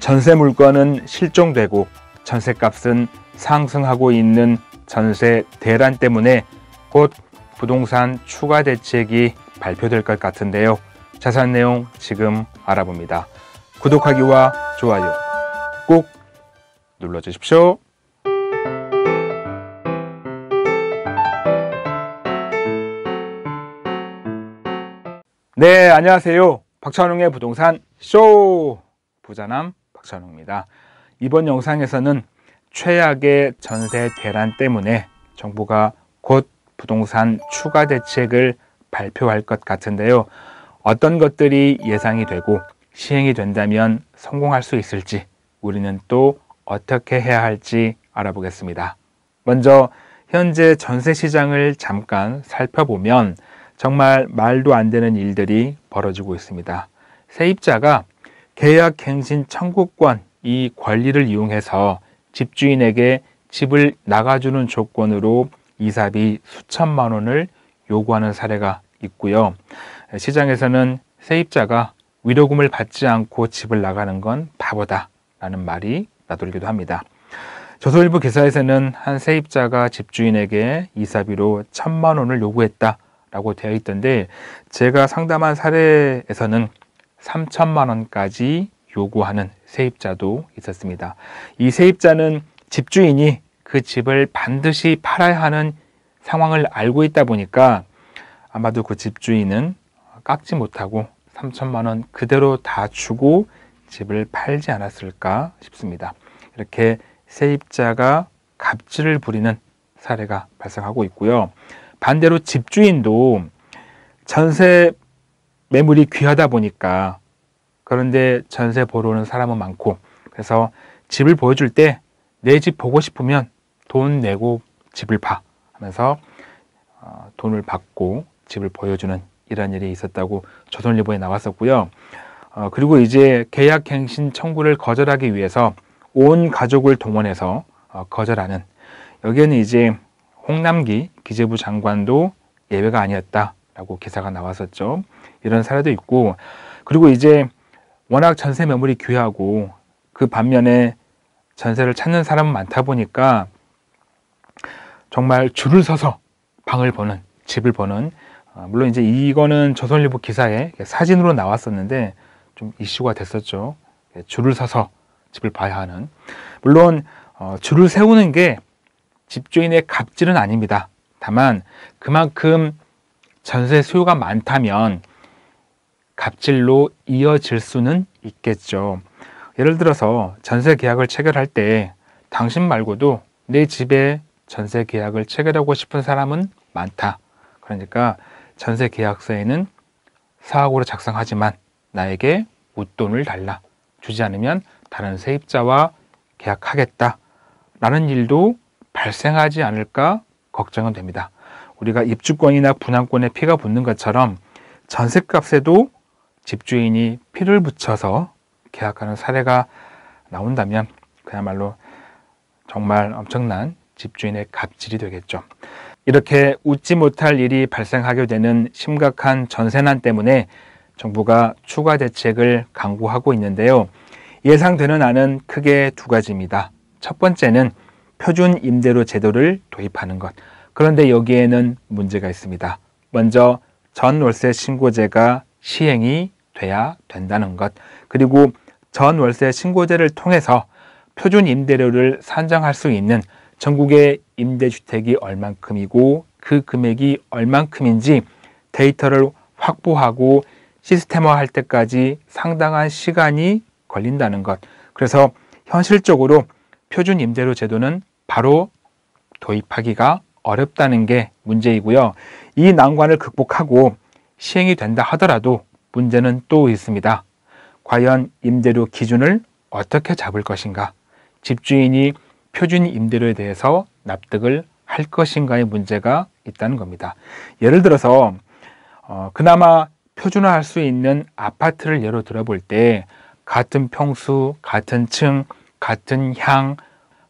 전세 물건은 실종되고 전세값은 상승하고 있는 전세 대란 때문에 곧 부동산 추가 대책이 발표될 것 같은데요. 자산 내용 지금 알아봅니다. 구독하기와 좋아요 꼭 눌러주십시오. 네, 안녕하세요. 박찬웅의 부동산 쇼 부자남 박찬호입니다. 이번 영상에서는 최악의 전세 대란 때문에 정부가 곧 부동산 추가 대책을 발표할 것 같은데요. 어떤 것들이 예상이 되고 시행이 된다면 성공할 수 있을지 우리는 또 어떻게 해야 할지 알아보겠습니다. 먼저 현재 전세 시장을 잠깐 살펴보면 정말 말도 안 되는 일들이 벌어지고 있습니다. 세입자가 계약갱신 청구권 이 권리를 이용해서 집주인에게 집을 나가주는 조건으로 이사비 수천만 원을 요구하는 사례가 있고요. 시장에서는 세입자가 위로금을 받지 않고 집을 나가는 건 바보다라는 말이 나돌기도 합니다. 조선일보 기사에서는 한 세입자가 집주인에게 이사비로 천만 원을 요구했다라고 되어 있던데 제가 상담한 사례에서는 3천만 원까지 요구하는 세입자도 있었습니다. 이 세입자는 집주인이 그 집을 반드시 팔아야 하는 상황을 알고 있다 보니까 아마도 그 집주인은 깎지 못하고 3천만 원 그대로 다 주고 집을 팔지 않았을까 싶습니다. 이렇게 세입자가 갑질을 부리는 사례가 발생하고 있고요. 반대로 집주인도 전세 매물이 귀하다 보니까 그런데 전세 보러 오는 사람은 많고 그래서 집을 보여줄 때 내 집 보고 싶으면 돈 내고 집을 봐 하면서 어, 돈을 받고 집을 보여주는 이런 일이 있었다고 조선일보에 나왔었고요. 어, 그리고 이제 계약갱신 청구를 거절하기 위해서 온 가족을 동원해서 어, 거절하는 여기에는 이제 홍남기 기재부 장관도 예외가 아니었다. 라고 기사가 나왔었죠. 이런 사례도 있고, 그리고 이제 워낙 전세 매물이 귀하고, 그 반면에 전세를 찾는 사람은 많다 보니까, 정말 줄을 서서 방을 보는, 집을 보는, 아, 물론 이제 이거는 조선일보 기사에 사진으로 나왔었는데, 좀 이슈가 됐었죠. 예, 줄을 서서 집을 봐야 하는. 물론, 어, 줄을 세우는 게 집주인의 갑질은 아닙니다. 다만, 그만큼 전세 수요가 많다면 갑질로 이어질 수는 있겠죠. 예를 들어서 전세 계약을 체결할 때 당신 말고도 내 집에 전세 계약을 체결하고 싶은 사람은 많다. 그러니까 전세 계약서에는 사학으로 작성하지만 나에게 웃돈을 달라. 주지 않으면 다른 세입자와 계약하겠다. 라는 일도 발생하지 않을까 걱정은 됩니다. 우리가 입주권이나 분양권에 피가 붙는 것처럼 전셋값에도 집주인이 피를 붙여서 계약하는 사례가 나온다면 그야말로 정말 엄청난 집주인의 갑질이 되겠죠. 이렇게 웃지 못할 일이 발생하게 되는 심각한 전세난 때문에 정부가 추가 대책을 강구하고 있는데요. 예상되는 안은 크게 두 가지입니다. 첫 번째는 표준 임대료 제도를 도입하는 것. 그런데 여기에는 문제가 있습니다. 먼저 전월세 신고제가 시행이 돼야 된다는 것. 그리고 전월세 신고제를 통해서 표준 임대료를 산정할 수 있는 전국의 임대주택이 얼만큼이고 그 금액이 얼만큼인지 데이터를 확보하고 시스템화할 때까지 상당한 시간이 걸린다는 것. 그래서 현실적으로 표준 임대료 제도는 바로 도입하기가 어렵다는 게 문제이고요. 이 난관을 극복하고 시행이 된다 하더라도 문제는 또 있습니다. 과연 임대료 기준을 어떻게 잡을 것인가? 집주인이 표준 임대료에 대해서 납득을 할 것인가의 문제가 있다는 겁니다. 예를 들어서 어, 그나마 표준화할 수 있는 아파트를 예로 들어볼 때 같은 평수, 같은 층, 같은 향,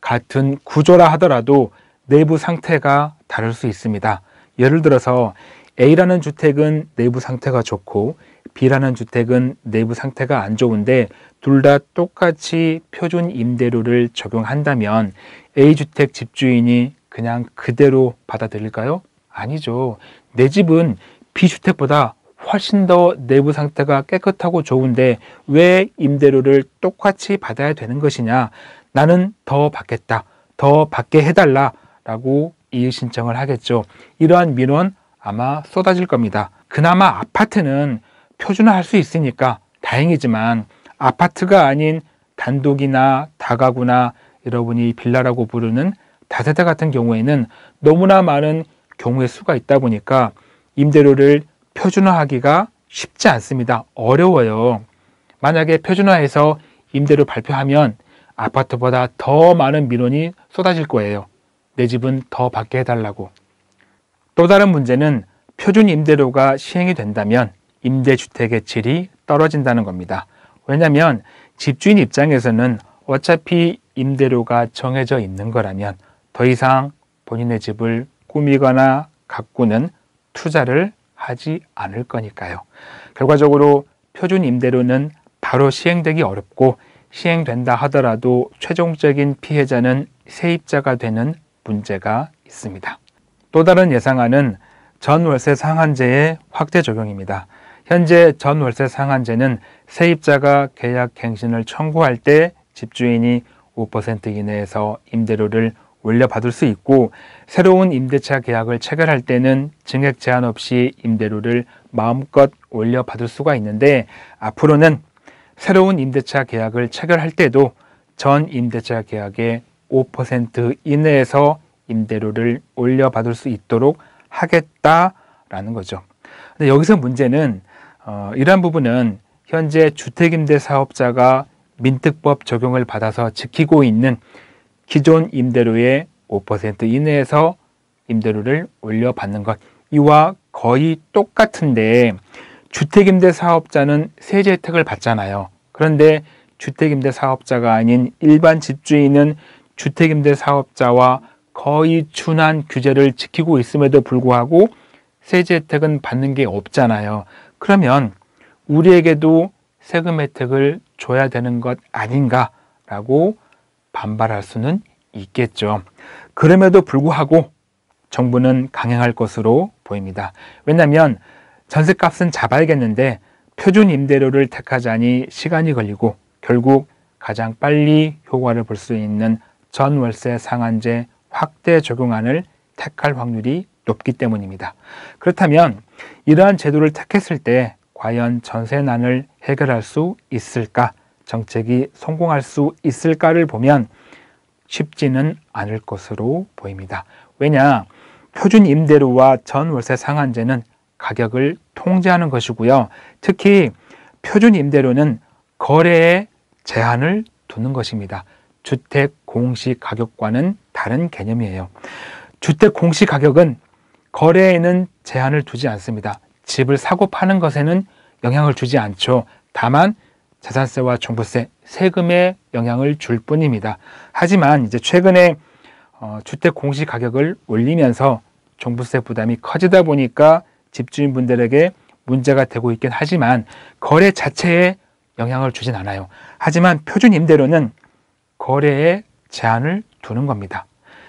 같은 구조라 하더라도 내부 상태가 다를 수 있습니다. 예를 들어서 A라는 주택은 내부 상태가 좋고 B라는 주택은 내부 상태가 안 좋은데 둘 다 똑같이 표준 임대료를 적용한다면 A주택 집주인이 그냥 그대로 받아들일까요? 아니죠. 내 집은 B주택보다 훨씬 더 내부 상태가 깨끗하고 좋은데 왜 임대료를 똑같이 받아야 되는 것이냐? 나는 더 받겠다. 더 받게 해달라. 라고 이의신청을 하겠죠. 이러한 민원 아마 쏟아질 겁니다. 그나마 아파트는 표준화할 수 있으니까 다행이지만 아파트가 아닌 단독이나 다가구나 여러분이 빌라라고 부르는 다세대 같은 경우에는 너무나 많은 경우의 수가 있다 보니까 임대료를 표준화하기가 쉽지 않습니다. 어려워요. 만약에 표준화해서 임대료 발표하면 아파트보다 더 많은 민원이 쏟아질 거예요. 내 집은 더 받게 해달라고. 또 다른 문제는 표준 임대료가 시행이 된다면 임대주택의 질이 떨어진다는 겁니다. 왜냐하면 집주인 입장에서는 어차피 임대료가 정해져 있는 거라면 더 이상 본인의 집을 꾸미거나 가꾸는 투자를 하지 않을 거니까요. 결과적으로 표준 임대료는 바로 시행되기 어렵고 시행된다 하더라도 최종적인 피해자는 세입자가 되는 문제가 있습니다. 또 다른 예상안은 전월세 상한제의 확대 적용입니다. 현재 전월세 상한제는 세입자가 계약 갱신을 청구할 때 집주인이 5% 이내에서 임대료를 올려받을 수 있고 새로운 임대차 계약을 체결할 때는 증액 제한 없이 임대료를 마음껏 올려받을 수가 있는데 앞으로는 새로운 임대차 계약을 체결할 때도 전 임대차 계약의 5% 이내에서 임대료를 올려받을 수 있도록 하겠다라는 거죠. 근데 여기서 문제는 어, 이러한 부분은 현재 주택임대 사업자가 민특법 적용을 받아서 지키고 있는 기존 임대료의 5% 이내에서 임대료를 올려받는 것 이와 거의 똑같은데 주택임대 사업자는 세제 혜택을 받잖아요. 그런데 주택임대 사업자가 아닌 일반 집주인은 주택임대 사업자와 거의 준한 규제를 지키고 있음에도 불구하고 세제 혜택은 받는 게 없잖아요. 그러면 우리에게도 세금 혜택을 줘야 되는 것 아닌가라고 반발할 수는 있겠죠. 그럼에도 불구하고 정부는 강행할 것으로 보입니다. 왜냐하면 전세값은 잡아야겠는데 표준 임대료를 택하자니 시간이 걸리고 결국 가장 빨리 효과를 볼 수 있는 전월세 상한제 확대 적용안을 택할 확률이 높기 때문입니다. 그렇다면 이러한 제도를 택했을 때 과연 전세난을 해결할 수 있을까? 정책이 성공할 수 있을까를 보면 쉽지는 않을 것으로 보입니다. 왜냐? 표준 임대료와 전월세 상한제는 가격을 통제하는 것이고요. 특히 표준 임대료는 거래에 제한을 두는 것입니다. 주택 공시 가격과는 다른 개념이에요. 주택 공시 가격은 거래에는 제한을 두지 않습니다. 집을 사고 파는 것에는 영향을 주지 않죠. 다만 자산세와 종부세, 세금에 영향을 줄 뿐입니다. 하지만 이제 최근에 어, 주택 공시 가격을 올리면서 종부세 부담이 커지다 보니까 집주인분들에게 문제가 되고 있긴 하지만 거래 자체에 영향을 주진 않아요. 하지만 표준 임대료는 거래에 제한을 두는 겁니다.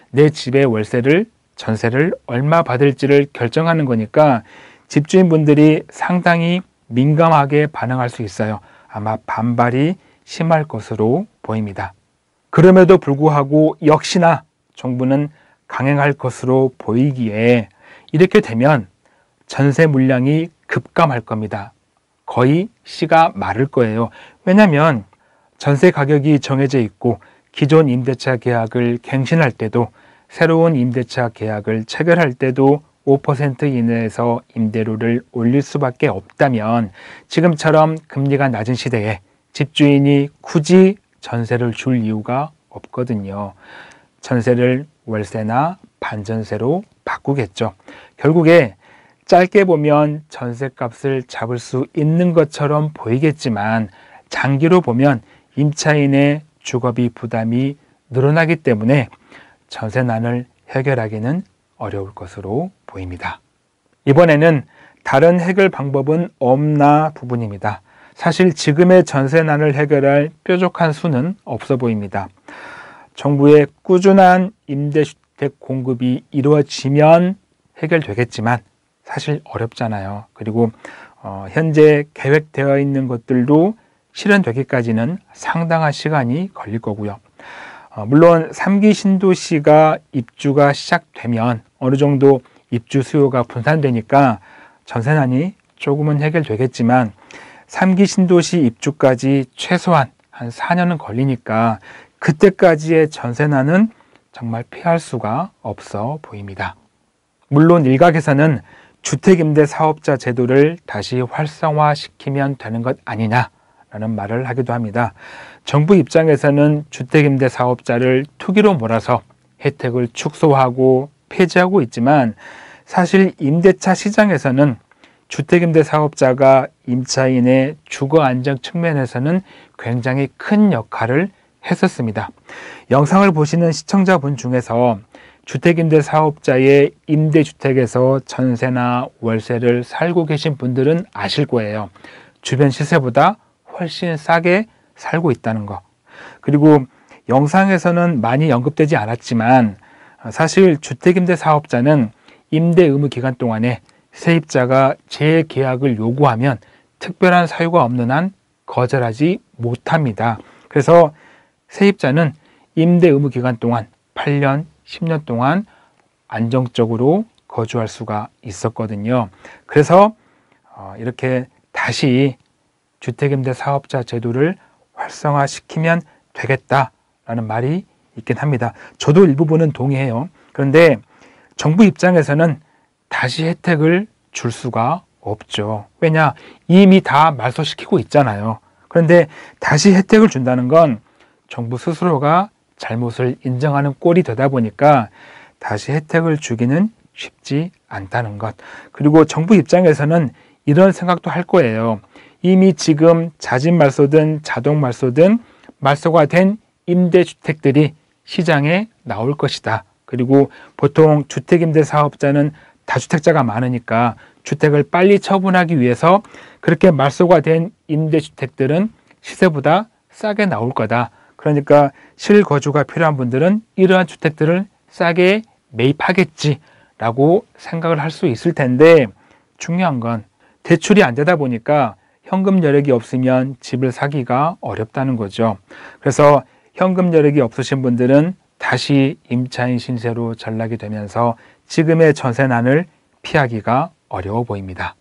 내 집의 월세를 전세를 얼마 받을지를 결정하는 거니까 집주인분들이 상당히 민감하게 반응할 수 있어요. 아마 반발이 심할 것으로 보입니다. 그럼에도 불구하고 역시나 정부는 강행할 것으로 보이기에 이렇게 되면 전세 물량이 급감할 겁니다. 거의 씨가 마를 거예요. 왜냐하면 전세 가격이 정해져 있고 기존 임대차 계약을 갱신할 때도 새로운 임대차 계약을 체결할 때도 5% 이내에서 임대료를 올릴 수밖에 없다면 지금처럼 금리가 낮은 시대에 집주인이 굳이 전세를 줄 이유가 없거든요. 전세를 월세나 반전세로 바꾸겠죠. 결국에 짧게 보면 전세값을 잡을 수 있는 것처럼 보이겠지만 장기로 보면 임차인의 주거비 부담이 늘어나기 때문에 전세난을 해결하기는 어려울 것으로 보입니다. 이번에는 다른 해결 방법은 없나 부분입니다. 사실 지금의 전세난을 해결할 뾰족한 수는 없어 보입니다. 정부의 꾸준한 임대주택 공급이 이루어지면 해결되겠지만 사실 어렵잖아요. 그리고 어, 현재 계획되어 있는 것들도 실현되기까지는 상당한 시간이 걸릴 거고요. 어, 물론 3기 신도시가 입주가 시작되면 어느 정도 입주 수요가 분산되니까 전세난이 조금은 해결되겠지만 3기 신도시 입주까지 최소한 한 4년은 걸리니까 그때까지의 전세난은 정말 피할 수가 없어 보입니다. 물론 일각에서는 주택임대 사업자 제도를 다시 활성화시키면 되는 것 아니냐 라는 말을 하기도 합니다. 정부 입장에서는 주택임대 사업자를 투기로 몰아서 혜택을 축소하고 폐지하고 있지만 사실 임대차 시장에서는 주택임대 사업자가 임차인의 주거 안정 측면에서는 굉장히 큰 역할을 했었습니다. 영상을 보시는 시청자분 중에서 주택임대 사업자의 임대주택에서 전세나 월세를 살고 계신 분들은 아실 거예요. 주변 시세보다 훨씬 싸게 살고 있다는 것. 그리고 영상에서는 많이 언급되지 않았지만 사실 주택임대 사업자는 임대 의무 기간 동안에 세입자가 재계약을 요구하면 특별한 사유가 없는 한 거절하지 못합니다. 그래서 세입자는 임대 의무 기간 동안 8년, 10년 동안 안정적으로 거주할 수가 있었거든요. 그래서 어, 이렇게 다시 주택임대 사업자 제도를 활성화시키면 되겠다라는 말이 있긴 합니다. 저도 일부분은 동의해요. 그런데 정부 입장에서는 다시 혜택을 줄 수가 없죠. 왜냐? 이미 다 말소시키고 있잖아요. 그런데 다시 혜택을 준다는 건 정부 스스로가 잘못을 인정하는 꼴이 되다 보니까 다시 혜택을 주기는 쉽지 않다는 것. 그리고 정부 입장에서는 이런 생각도 할 거예요. 이미 지금 자진 말소든 자동 말소든 말소가 된 임대주택들이 시장에 나올 것이다. 그리고 보통 주택임대 사업자는 다주택자가 많으니까 주택을 빨리 처분하기 위해서 그렇게 말소가 된 임대주택들은 시세보다 싸게 나올 거다. 그러니까 실거주가 필요한 분들은 이러한 주택들을 싸게 매입하겠지라고 생각을 할 수 있을 텐데 중요한 건 대출이 안 되다 보니까 현금 여력이 없으면 집을 사기가 어렵다는 거죠. 그래서 현금 여력이 없으신 분들은 다시 임차인 신세로 전락이 되면서 지금의 전세난을 피하기가 어려워 보입니다.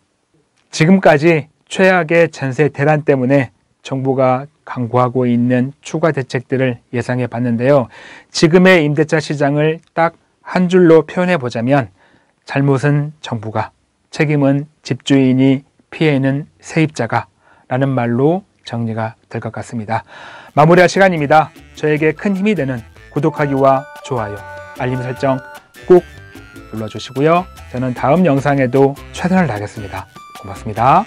지금까지 최악의 전세 대란 때문에 정부가 강구하고 있는 추가 대책들을 예상해 봤는데요. 지금의 임대차 시장을 딱 한 줄로 표현해 보자면 잘못은 정부가, 책임은 집주인이 피해는 세입자가 라는 말로 정리가 될 것 같습니다. 마무리할 시간입니다. 저에게 큰 힘이 되는 구독하기와 좋아요, 알림 설정 꼭 눌러주시고요. 저는 다음 영상에도 최선을 다하겠습니다. 고맙습니다.